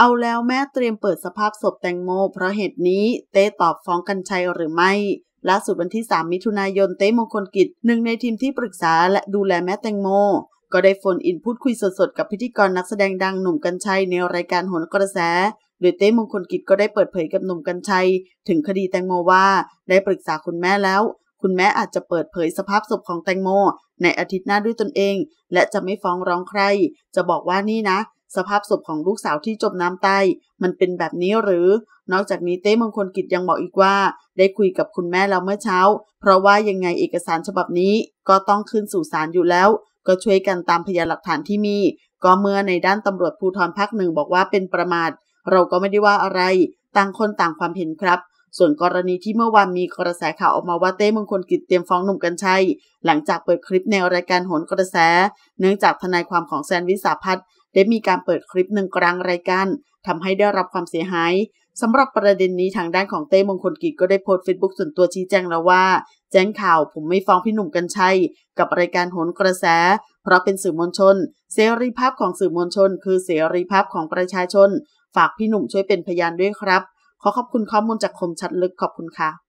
เอาแล้วแม่เตรียมเปิดสภาพศพแตงโม เพราะเหตุนี้เต้ตอบฟ้องกันชัยหรือไม่ล่าสุดวันที่ 3 มิถุนายนเต้มงคลกิจ หนึ่งในทีมที่ปรึกษาและดูแลแม่แตงโมก็ได้ฟนอินพูดคุยสดๆกับพิธีกรนักแสดงดังหนุ่มกัญชัย ในรายการโหนกระแส โดยเต้มงคลกิจก็ได้เปิดเผยกับหนุ่มกัญชัย ถึงคดีแตงโมว่าได้ปรึกษาคุณแม่แล้ว คุณแม่อาจจะเปิดเผยสภาพศพของแตงโมในอาทิตย์หน้าด้วยตนเอง และจะไม่ฟ้องร้องใคร จะบอกว่านี่นะสภาพศพของลูกสาวที่จมน้ำใต้ มันเป็นแบบนี้หรือ นอกจากนี้เต้มงคลกิจยังบอกอีกว่า ได้คุยกับคุณแม่แล้วเมื่อเช้า เพราะว่ายังไงเอกสารฉบับนี้ ก็ต้องขึ้นสู่ศาลอยู่แล้ว ก็ช่วยกันตามพยานหลักฐานที่มี ก็เมื่อในด้านตำรวจภูธรภักหนึ่งบอกว่าเป็นประมาท เราก็ไม่ได้ว่าอะไรต่างคนต่างความเห็นครับ ส่วนกรณีที่เมื่อวานมีกระแสข่าวออกมาว่าเต้มงคลกิจเตรียมฟ้องหนุ่มกัญชัยหลังจากเปิดคลิปในรายการโหนกระแส เนื่องจากทนายความของแซนวิสาพัฒน์ได้มีการเปิดคลิปหนึ่งกลางรายการทำให้ได้รับความเสียหายสำหรับประเด็นนี้ทางด้านของเต้มงคลกิจก็ได้โพสต์เฟซบุ๊กส่วนตัวชี้แจงแล้วว่า แจ้งข่าวผมไม่ฟ้องพี่หนุ่มกัญชัยกับรายการโหนกระแส เพราะเป็นสื่อมวลชน เสรีภาพของสื่อมวลชน คือเสรีภาพของประชาชน ฝากพี่หนุ่มช่วยเป็นพยานด้วยครับ ขอขอบคุณข้อมูลจากคมชัดลึกขอบคุณค่ะ